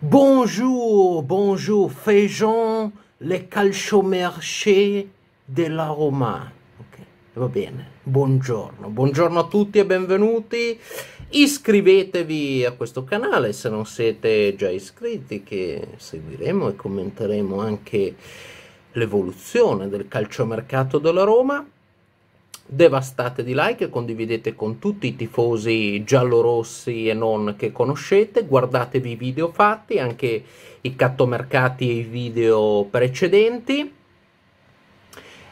Bonjour, bonjour, faisons le calciomerce della Roma. Okay. Va bene, buongiorno, buongiorno a tutti e benvenuti. Iscrivetevi a questo canale se non siete già iscritti che seguiremo e commenteremo anche l'evoluzione del calciomercato della Roma devastate di like, condividete con tutti i tifosi giallorossi e non che conoscete, guardatevi i video fatti, anche i cattomercati e i video precedenti.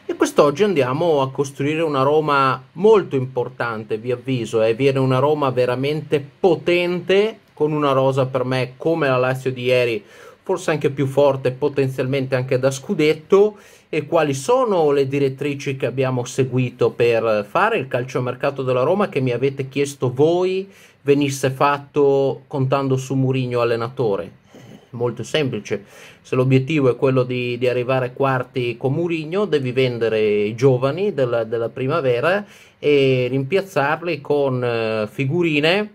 E quest'oggi andiamo a costruire una Roma molto importante, vi avviso, eh? viene una Roma veramente potente, con una rosa per me come la Lazio di ieri forse anche più forte potenzialmente anche da scudetto e quali sono le direttrici che abbiamo seguito per fare il calciomercato della Roma che mi avete chiesto voi venisse fatto contando su Murigno allenatore? Molto semplice, se l'obiettivo è quello di, di arrivare quarti con Murigno devi vendere i giovani della, della primavera e rimpiazzarli con eh, figurine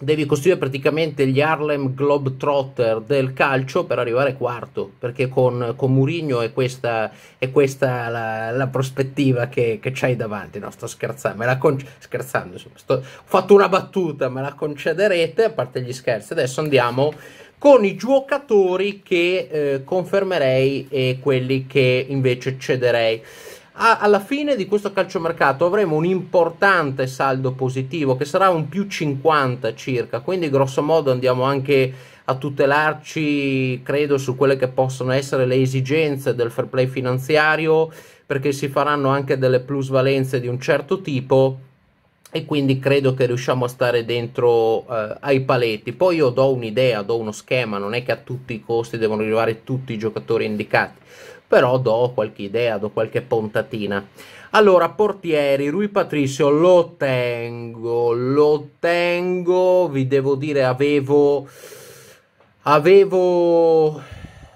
devi costruire praticamente gli Harlem Globetrotter del calcio per arrivare quarto, perché con, con Murigno è questa, è questa la, la, prospettiva che, che c'hai davanti. No, sto scherzando, me la con... scherzando, insomma, sto... ho fatto una battuta, me la concederete, a parte gli scherzi. Adesso andiamo con i giocatori che eh, confermerei e quelli che invece cederei alla fine di questo calciomercato avremo un importante saldo positivo che sarà un più 50 circa, quindi grosso modo andiamo anche a tutelarci, credo, su quelle che possono essere le esigenze del fair play finanziario, perché si faranno anche delle plusvalenze di un certo tipo e quindi credo che riusciamo a stare dentro eh, ai paletti. Poi io do un'idea, do uno schema, non è che a tutti i costi devono arrivare tutti i giocatori indicati però do qualche idea, do qualche puntatina. Allora, portieri, Rui Patricio, lo tengo, lo tengo, vi devo dire, avevo, avevo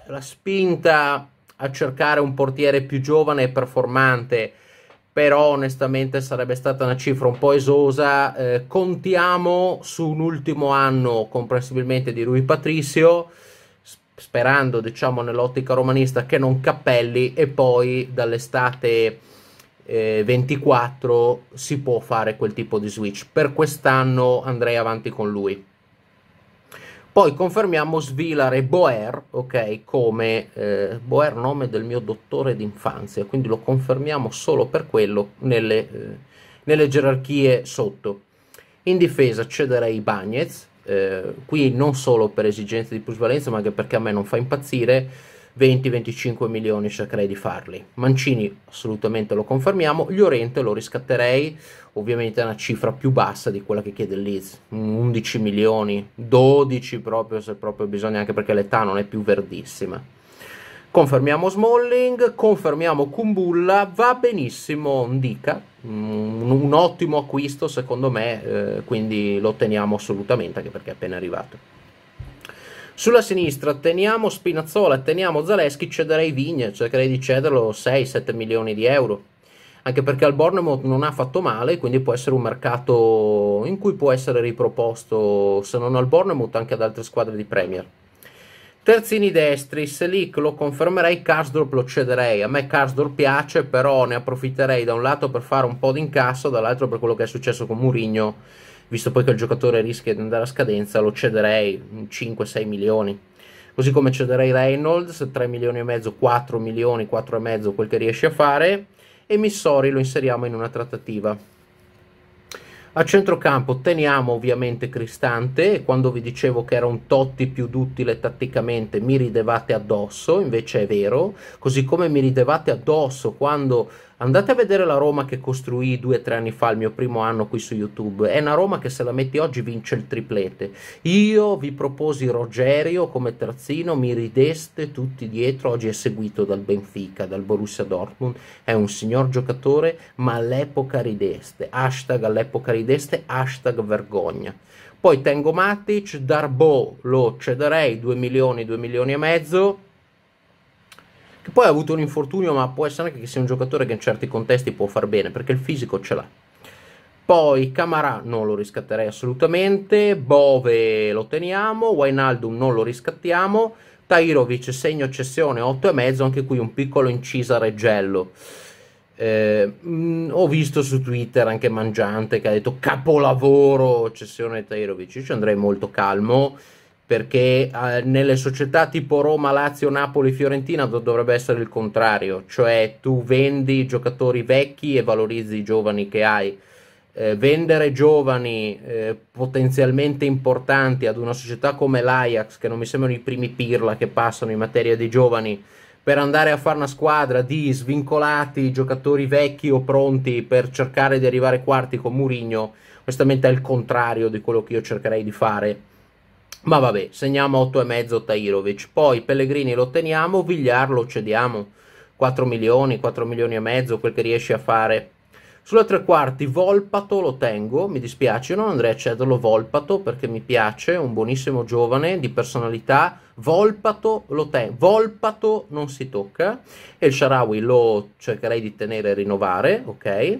la spinta a cercare un portiere più giovane e performante, però onestamente sarebbe stata una cifra un po' esosa. Eh, contiamo su un ultimo anno comprensibilmente di Rui Patricio sperando diciamo nell'ottica romanista che non Cappelli e poi dall'estate eh, 24 si può fare quel tipo di switch per quest'anno andrei avanti con lui poi confermiamo Svilar e Boer ok come eh, Boer nome del mio dottore d'infanzia quindi lo confermiamo solo per quello nelle, eh, nelle gerarchie sotto in difesa cederei Bagnez eh, qui non solo per esigenze di plusvalenza, ma anche perché a me non fa impazzire 20-25 milioni cercherei di farli. Mancini assolutamente lo confermiamo, Llorente lo riscatterei, ovviamente è una cifra più bassa di quella che chiede il Leeds, 11 milioni, 12 proprio se proprio bisogna, anche perché l'età non è più verdissima. Confermiamo Smalling, confermiamo Kumbulla, va benissimo Ndica, mm, un, un ottimo acquisto secondo me, eh, quindi lo teniamo assolutamente anche perché è appena arrivato. Sulla sinistra teniamo Spinazzola, teniamo Zaleschi, cederei Vigne, cercherei di cederlo 6-7 milioni di euro, anche perché al Bournemouth non ha fatto male, quindi può essere un mercato in cui può essere riproposto, se non al Bournemouth, anche ad altre squadre di Premier. Terzini destri, Selic lo confermerei, Karsdorp lo cederei. A me Karsdorp piace, però ne approfitterei da un lato per fare un po' d'incasso, dall'altro per quello che è successo con Murigno, visto poi che il giocatore rischia di andare a scadenza, lo cederei 5-6 milioni. Così come cederei Reynolds, 3 milioni e mezzo, 4 milioni, 4 e mezzo, quel che riesce a fare. E Missori lo inseriamo in una trattativa. A centrocampo teniamo ovviamente Cristante e quando vi dicevo che era un Totti più duttile tatticamente mi ridevate addosso, invece è vero, così come mi ridevate addosso quando Andate a vedere la Roma che costruì due o tre anni fa, il mio primo anno qui su YouTube. È una Roma che se la metti oggi vince il triplete. Io vi proposi Rogerio come terzino, mi rideste tutti dietro. Oggi è seguito dal Benfica, dal Borussia Dortmund. È un signor giocatore, ma all'epoca rideste. Hashtag all'epoca rideste, hashtag vergogna. Poi tengo Matic, Darbo lo cederei 2 milioni, 2 milioni e mezzo che poi ha avuto un infortunio, ma può essere anche che sia un giocatore che in certi contesti può far bene, perché il fisico ce l'ha. Poi Camarà non lo riscatterei assolutamente, Bove lo teniamo, Wainaldum non lo riscattiamo, Tairovic segno cessione 8,5, anche qui un piccolo incisa Reggello. Eh, mm, ho visto su Twitter anche Mangiante che ha detto capolavoro cessione Tairovic, io ci andrei molto calmo perché eh, nelle società tipo Roma, Lazio, Napoli, Fiorentina dov- dovrebbe essere il contrario, cioè tu vendi giocatori vecchi e valorizzi i giovani che hai. Eh, vendere giovani eh, potenzialmente importanti ad una società come l'Ajax, che non mi sembrano i primi pirla che passano in materia di giovani, per andare a fare una squadra di svincolati giocatori vecchi o pronti per cercare di arrivare quarti con Murigno, onestamente è il contrario di quello che io cercherei di fare ma vabbè, segniamo 8 e mezzo Tairovic. Poi Pellegrini lo teniamo, Vigliar lo cediamo. 4 milioni, 4 milioni e mezzo, quel che riesce a fare. Sulla tre quarti Volpato lo tengo, mi dispiace, non andrei a cederlo Volpato perché mi piace, è un buonissimo giovane di personalità. Volpato lo tengo, Volpato non si tocca e il Sharawi lo cercherei di tenere e rinnovare, ok?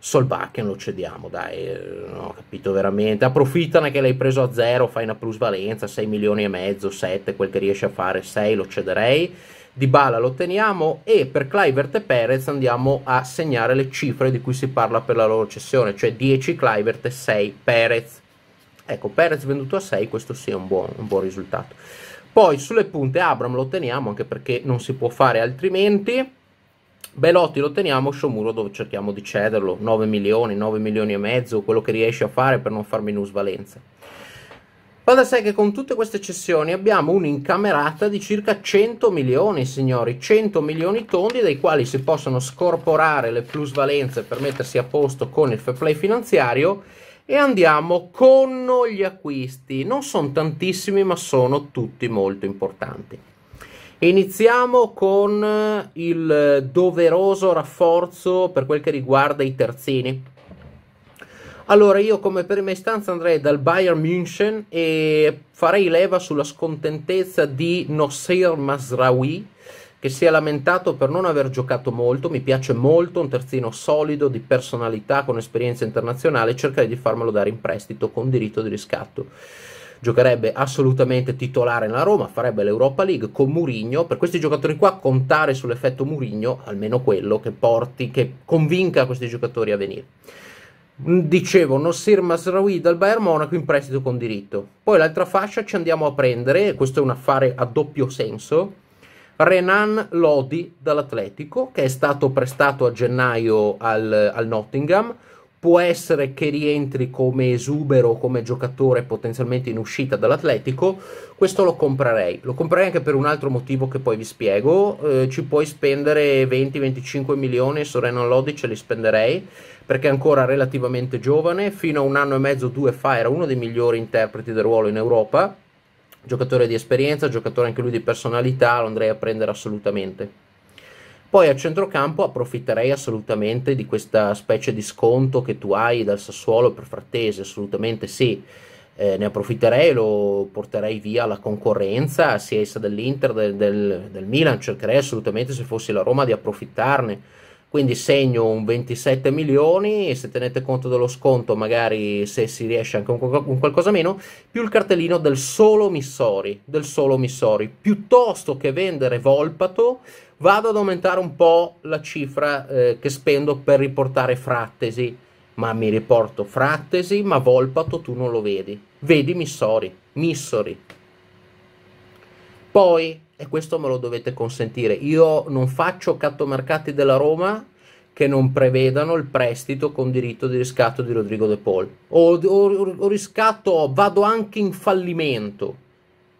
Solbakken lo cediamo, dai, non ho capito veramente. Approfittane che l'hai preso a zero, fai una plusvalenza, 6 milioni e mezzo, 7, quel che riesci a fare, 6 lo cederei. Di Bala lo teniamo e per Clivert e Perez andiamo a segnare le cifre di cui si parla per la loro cessione, cioè 10 Clivert e 6 Perez. Ecco, Perez venduto a 6, questo sì è un buon, un buon risultato. Poi sulle punte Abram lo teniamo anche perché non si può fare altrimenti Belotti lo otteniamo, Sciomuro cerchiamo di cederlo, 9 milioni, 9 milioni e mezzo, quello che riesce a fare per non far minusvalenze. Va da sé che con tutte queste cessioni abbiamo un'incamerata di circa 100 milioni, signori, 100 milioni tondi dai quali si possono scorporare le plusvalenze per mettersi a posto con il fair play finanziario e andiamo con gli acquisti. Non sono tantissimi, ma sono tutti molto importanti. Iniziamo con eh, il doveroso rafforzo per quel che riguarda i terzini. Allora, io come prima istanza andrei dal Bayern München e farei leva sulla scontentezza di Nosser Masraoui, che si è lamentato per non aver giocato molto. Mi piace molto, un terzino solido, di personalità, con esperienza internazionale. Cercherei di farmelo dare in prestito con diritto di riscatto giocherebbe assolutamente titolare nella Roma, farebbe l'Europa League con Murigno, per questi giocatori qua contare sull'effetto Murigno, almeno quello che porti, che convinca questi giocatori a venire. Mm, dicevo, Nossir Masraoui dal Bayern Monaco in prestito con diritto. Poi l'altra fascia ci andiamo a prendere, e questo è un affare a doppio senso, Renan Lodi dall'Atletico, che è stato prestato a gennaio al, al Nottingham, può essere che rientri come esubero, come giocatore potenzialmente in uscita dall'Atletico, questo lo comprerei. Lo comprerei anche per un altro motivo che poi vi spiego. Eh, ci puoi spendere 20-25 milioni, su Renan Lodi ce li spenderei, perché è ancora relativamente giovane, fino a un anno e mezzo, due fa era uno dei migliori interpreti del ruolo in Europa. Giocatore di esperienza, giocatore anche lui di personalità, lo andrei a prendere assolutamente. Poi a centrocampo approfitterei assolutamente di questa specie di sconto che tu hai dal Sassuolo per Frattesi, assolutamente sì. Eh, ne approfitterei, lo porterei via alla concorrenza, sia essa dell'Inter del, del, del Milan, cercherei assolutamente se fossi la Roma di approfittarne quindi segno un 27 milioni e se tenete conto dello sconto magari se si riesce anche un, qualcosa meno più il cartellino del solo Missori del solo Missori piuttosto che vendere Volpato vado ad aumentare un po' la cifra eh, che spendo per riportare Frattesi ma mi riporto Frattesi ma Volpato tu non lo vedi vedi Missori Missori poi e questo me lo dovete consentire. Io non faccio cattomercati della Roma che non prevedano il prestito con diritto di riscatto di Rodrigo De Paul o, o, o riscatto, vado anche in fallimento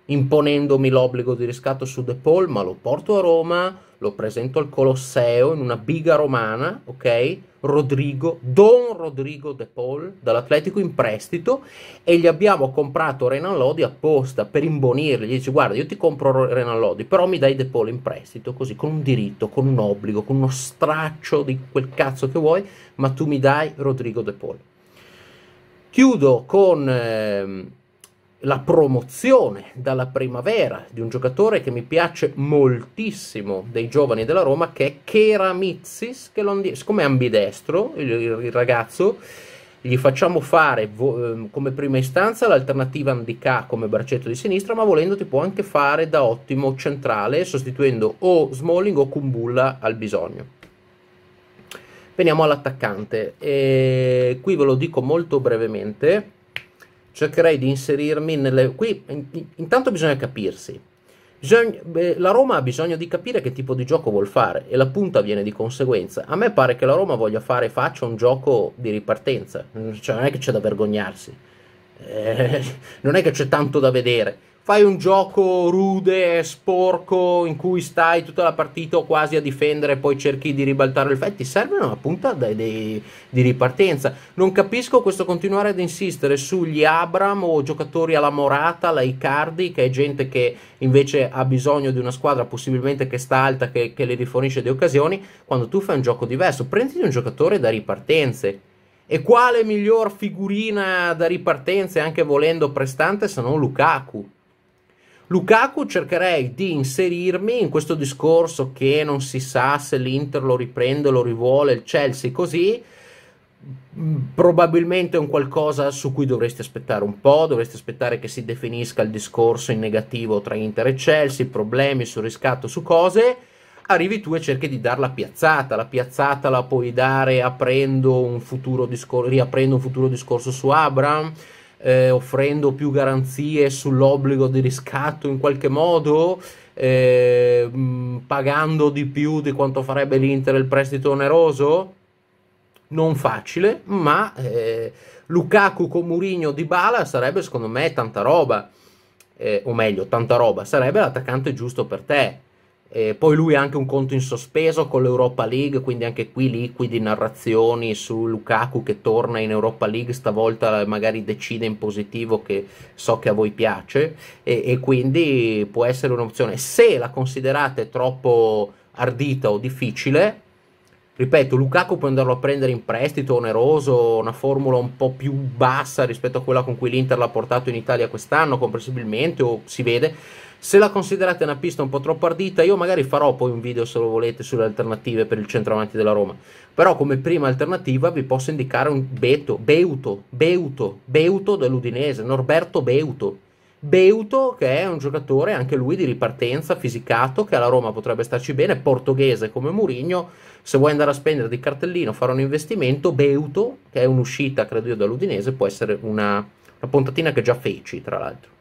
imponendomi l'obbligo di riscatto su De Paul, ma lo porto a Roma lo presento al Colosseo in una biga romana, ok? Rodrigo, Don Rodrigo De Paul, dall'Atletico in prestito e gli abbiamo comprato Renan Lodi apposta per imbonirli. Gli dice guarda io ti compro Renan Lodi, però mi dai De Paul in prestito, così con un diritto, con un obbligo, con uno straccio di quel cazzo che vuoi, ma tu mi dai Rodrigo De Paul. Chiudo con... Ehm, la promozione dalla primavera di un giocatore che mi piace moltissimo dei giovani della Roma che è Keramitzis, che siccome è ambidestro il, il, ragazzo, gli facciamo fare ehm, come prima istanza l'alternativa Andicà come braccetto di sinistra, ma volendo ti può anche fare da ottimo centrale sostituendo o Smalling o Kumbulla al bisogno. Veniamo all'attaccante, e qui ve lo dico molto brevemente cercherei di inserirmi nelle... Qui intanto bisogna capirsi. Bisogna... Beh, la Roma ha bisogno di capire che tipo di gioco vuol fare e la punta viene di conseguenza. A me pare che la Roma voglia fare faccia un gioco di ripartenza, cioè non è che c'è da vergognarsi, eh, non è che c'è tanto da vedere fai un gioco rude, sporco, in cui stai tutta la partita quasi a difendere e poi cerchi di ribaltare il fatto, ti serve una punta di, di, di ripartenza. Non capisco questo continuare ad insistere sugli Abram o giocatori alla Morata, la Icardi, che è gente che invece ha bisogno di una squadra possibilmente che sta alta, che, che le rifornisce di occasioni, quando tu fai un gioco diverso. Prenditi un giocatore da ripartenze, e quale miglior figurina da ripartenze, anche volendo prestante, se non Lukaku? Lukaku cercherei di inserirmi in questo discorso che non si sa se l'Inter lo riprende, lo rivuole, il Chelsea così, mm, probabilmente è un qualcosa su cui dovresti aspettare un po', dovresti aspettare che si definisca il discorso in negativo tra Inter e Chelsea, problemi sul riscatto, su cose, arrivi tu e cerchi di dare la piazzata, la piazzata la puoi dare aprendo un futuro discor- riaprendo un futuro discorso su Abram, eh, offrendo più garanzie sull'obbligo di riscatto in qualche modo, eh, mm, pagando di più di quanto farebbe l'Inter il prestito oneroso? Non facile, ma eh, Lukaku con Murigno di Bala sarebbe secondo me tanta roba, eh, o meglio, tanta roba, sarebbe l'attaccante giusto per te eh, poi lui ha anche un conto in sospeso con l'Europa League, quindi anche qui liquidi narrazioni su Lukaku che torna in Europa League, stavolta magari decide in positivo che so che a voi piace e, e quindi può essere un'opzione. Se la considerate troppo ardita o difficile, ripeto, Lukaku può andarlo a prendere in prestito oneroso, una formula un po' più bassa rispetto a quella con cui l'Inter l'ha portato in Italia quest'anno, comprensibilmente, o si vede se la considerate una pista un po' troppo ardita, io magari farò poi un video se lo volete sulle alternative per il centravanti della Roma. Però come prima alternativa vi posso indicare un Beto, Beuto, Beuto, Beuto dell'Udinese, Norberto Beuto. Beuto che è un giocatore anche lui di ripartenza, fisicato, che alla Roma potrebbe starci bene, portoghese come Murigno, se vuoi andare a spendere di cartellino, fare un investimento, Beuto che è un'uscita credo io dall'Udinese può essere una, una puntatina che già feci tra l'altro.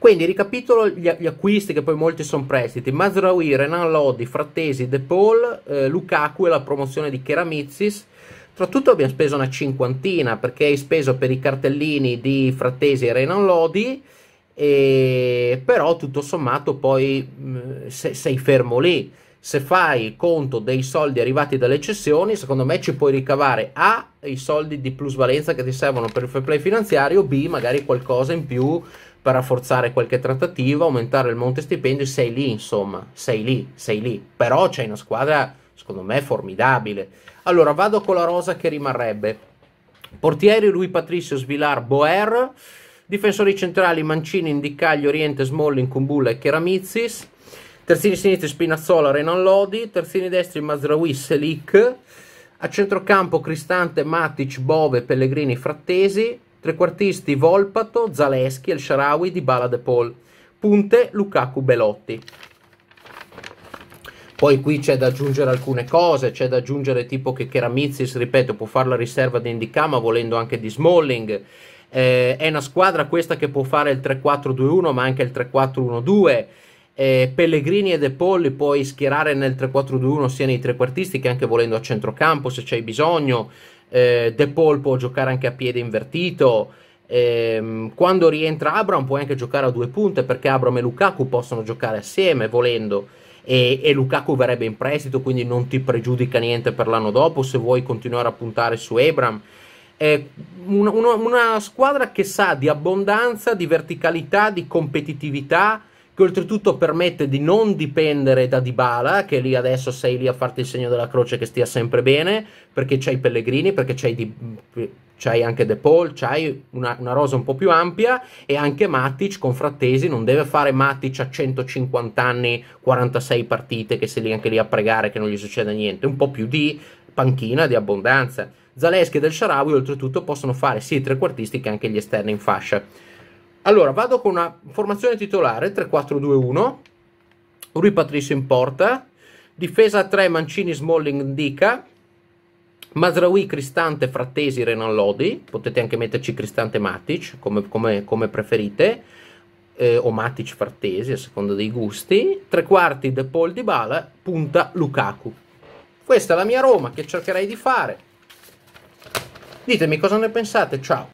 Quindi ricapitolo gli, gli acquisti che poi molti sono prestiti. Mazraoui, Renan Lodi, Frattesi, De Paul, eh, Lukaku e la promozione di Keramizis. Tra tutto abbiamo speso una cinquantina perché hai speso per i cartellini di Frattesi e Renan Lodi. E però tutto sommato poi mh, mm, se, sei fermo lì. Se fai conto dei soldi arrivati dalle cessioni, secondo me ci puoi ricavare A, i soldi di plusvalenza che ti servono per il fair play finanziario, B, magari qualcosa in più per rafforzare qualche trattativa, aumentare il monte stipendio, sei lì insomma, sei lì, sei lì, però c'è una squadra secondo me formidabile. Allora vado con la rosa che rimarrebbe, portieri Rui Patricio, Svilar, Boer, difensori centrali Mancini, Indicaglio, Oriente, Smalling, Kumbulla e Keramizis, terzini sinistri Spinazzola, Renan Lodi, terzini destri Mazraoui, Selic, a centrocampo Cristante, Matic, Bove, Pellegrini, Frattesi, Trequartisti Volpato, Zaleschi, El Sharawi, Dybala De Paul. Punte Lukaku Belotti. Poi qui c'è da aggiungere alcune cose, c'è da aggiungere tipo che Keramizis, ripeto, può fare la riserva di Indicama volendo anche di Smalling. Eh, è una squadra questa che può fare il 3-4-2-1 ma anche il 3-4-1-2. Eh, Pellegrini e De Paul li puoi schierare nel 3-4-2-1 sia nei trequartisti che anche volendo a centrocampo se c'hai bisogno eh, De Paul può giocare anche a piede invertito, ehm, quando rientra Abram puoi anche giocare a due punte perché Abram e Lukaku possono giocare assieme volendo e, e Lukaku verrebbe in prestito quindi non ti pregiudica niente per l'anno dopo se vuoi continuare a puntare su Abram. È una, una, una squadra che sa di abbondanza, di verticalità, di competitività che oltretutto permette di non dipendere da Dybala, che lì adesso sei lì a farti il segno della croce che stia sempre bene, perché c'hai Pellegrini, perché c'hai, Di... c'hai anche De Paul, c'hai una, una, rosa un po' più ampia e anche Matic con Frattesi, non deve fare Matic a 150 anni, 46 partite, che sei lì anche lì a pregare che non gli succeda niente, un po' più di panchina, di abbondanza. Zaleschi e Del Sharawi oltretutto possono fare sia i trequartisti che anche gli esterni in fascia. Allora, vado con una formazione titolare, 3-4-2-1, Rui Patricio in porta, difesa 3, Mancini, Smalling, Dica, Mazraoui, Cristante, Frattesi, Renan Lodi, potete anche metterci Cristante Matic come, come, come preferite, eh, o Matic Frattesi a seconda dei gusti, tre quarti De Paul di Bala, punta Lukaku. Questa è la mia Roma che cercherei di fare. Ditemi cosa ne pensate, ciao!